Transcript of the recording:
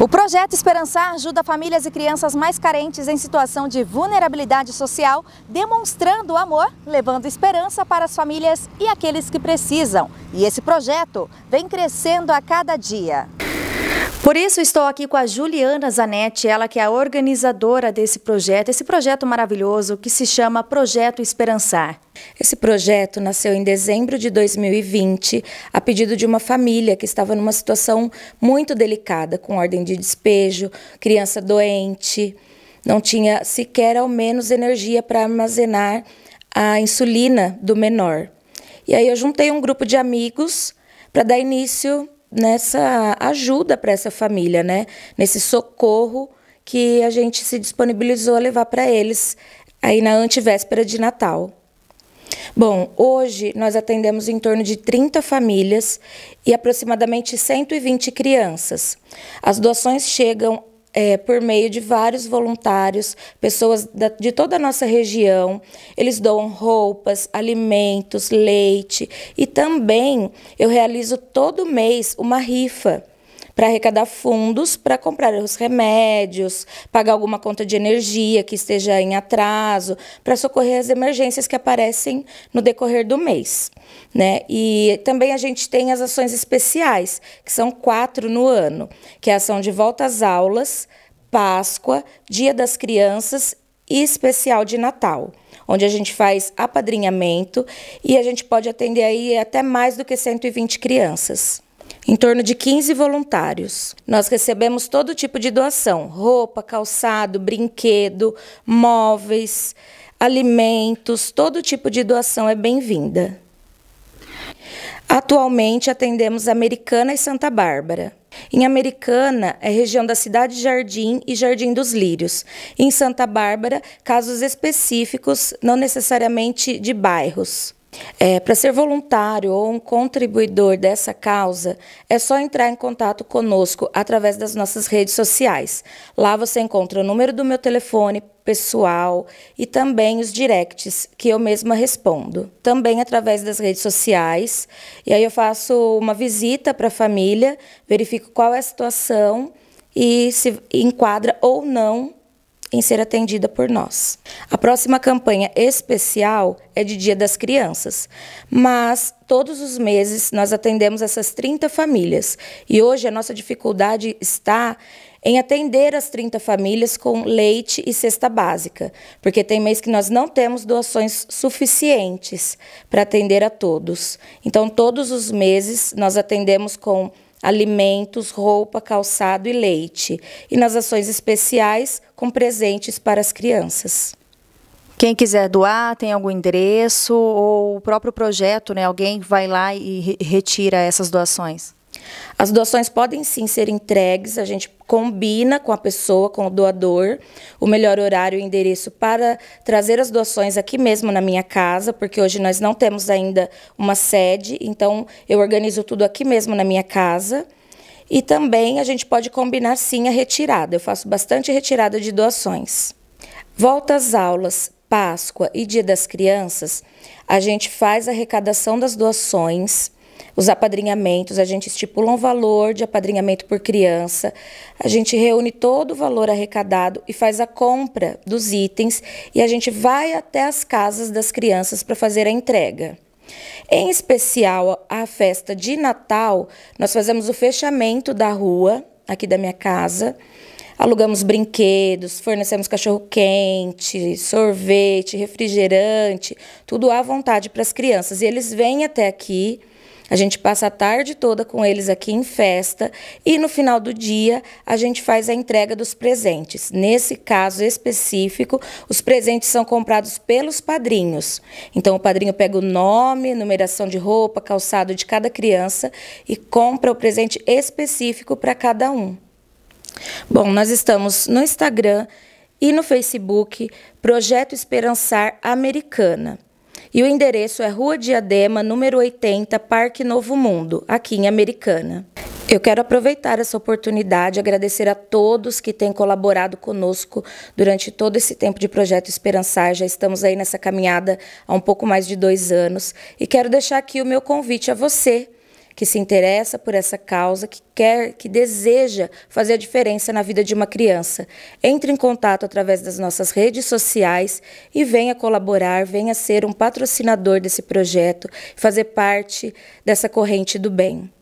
O projeto Esperançar ajuda famílias e crianças mais carentes em situação de vulnerabilidade social, demonstrando amor, levando esperança para as famílias e aqueles que precisam. E esse projeto vem crescendo a cada dia. Por isso estou aqui com a Juliana Zanetti, ela que é a organizadora desse projeto, esse projeto maravilhoso que se chama Projeto Esperançar. Esse projeto nasceu em dezembro de 2020, a pedido de uma família que estava numa situação muito delicada, com ordem de despejo, criança doente, não tinha sequer ao menos energia para armazenar a insulina do menor. E aí eu juntei um grupo de amigos para dar início nessa ajuda para essa família, né? Nesse socorro que a gente se disponibilizou a levar para eles aí na antevéspera de Natal. Bom, hoje nós atendemos em torno de 30 famílias e aproximadamente 120 crianças. As doações chegam é, por meio de vários voluntários, pessoas da, de toda a nossa região. Eles doam roupas, alimentos, leite e também eu realizo todo mês uma rifa para arrecadar fundos para comprar os remédios, pagar alguma conta de energia que esteja em atraso, para socorrer as emergências que aparecem no decorrer do mês. Né? E também a gente tem as ações especiais, que são quatro no ano, que é a ação de volta às aulas, Páscoa, Dia das Crianças e especial de Natal onde a gente faz apadrinhamento e a gente pode atender aí até mais do que 120 crianças em torno de 15 voluntários. Nós recebemos todo tipo de doação: roupa, calçado, brinquedo, móveis, alimentos, todo tipo de doação é bem-vinda. Atualmente atendemos Americana e Santa Bárbara. Em Americana é região da Cidade Jardim e Jardim dos Lírios. Em Santa Bárbara, casos específicos, não necessariamente de bairros. É, Para ser voluntário ou um contribuidor dessa causa, é só entrar em contato conosco através das nossas redes sociais. Lá você encontra o número do meu telefone pessoal e também os directs que eu mesma respondo. Também através das redes sociais. E aí eu faço uma visita para a família, verifico qual é a situação e se enquadra ou não em ser atendida por nós. A próxima campanha especial é de Dia das Crianças, mas todos os meses nós atendemos essas 30 famílias e hoje a nossa dificuldade está em atender as 30 famílias com leite e cesta básica, porque tem mês que nós não temos doações suficientes para atender a todos. Então, todos os meses nós atendemos com alimentos, roupa, calçado e leite, e nas ações especiais com presentes para as crianças. Quem quiser doar, tem algum endereço ou o próprio projeto, né? Alguém vai lá e retira essas doações? As doações podem sim ser entregues, a gente combina com a pessoa, com o doador, o melhor horário e endereço para trazer as doações aqui mesmo na minha casa, porque hoje nós não temos ainda uma sede, então eu organizo tudo aqui mesmo na minha casa. E também a gente pode combinar sim a retirada. Eu faço bastante retirada de doações. Volta às aulas, Páscoa e Dia das Crianças, a gente faz a arrecadação das doações os apadrinhamentos, a gente estipula um valor de apadrinhamento por criança, a gente reúne todo o valor arrecadado e faz a compra dos itens e a gente vai até as casas das crianças para fazer a entrega. Em especial, a festa de Natal, nós fazemos o fechamento da rua, aqui da minha casa. Alugamos brinquedos, fornecemos cachorro-quente, sorvete, refrigerante, tudo à vontade para as crianças. E eles vêm até aqui a gente passa a tarde toda com eles aqui em festa e no final do dia a gente faz a entrega dos presentes. Nesse caso específico, os presentes são comprados pelos padrinhos. Então o padrinho pega o nome, numeração de roupa, calçado de cada criança e compra o presente específico para cada um. Bom, nós estamos no Instagram e no Facebook Projeto Esperançar Americana. E o endereço é Rua Diadema, número 80, Parque Novo Mundo, aqui em Americana. Eu quero aproveitar essa oportunidade e agradecer a todos que têm colaborado conosco durante todo esse tempo de Projeto Esperançar. Já estamos aí nessa caminhada há um pouco mais de dois anos. E quero deixar aqui o meu convite a você que se interessa por essa causa, que quer, que deseja fazer a diferença na vida de uma criança. Entre em contato através das nossas redes sociais e venha colaborar, venha ser um patrocinador desse projeto, fazer parte dessa corrente do bem.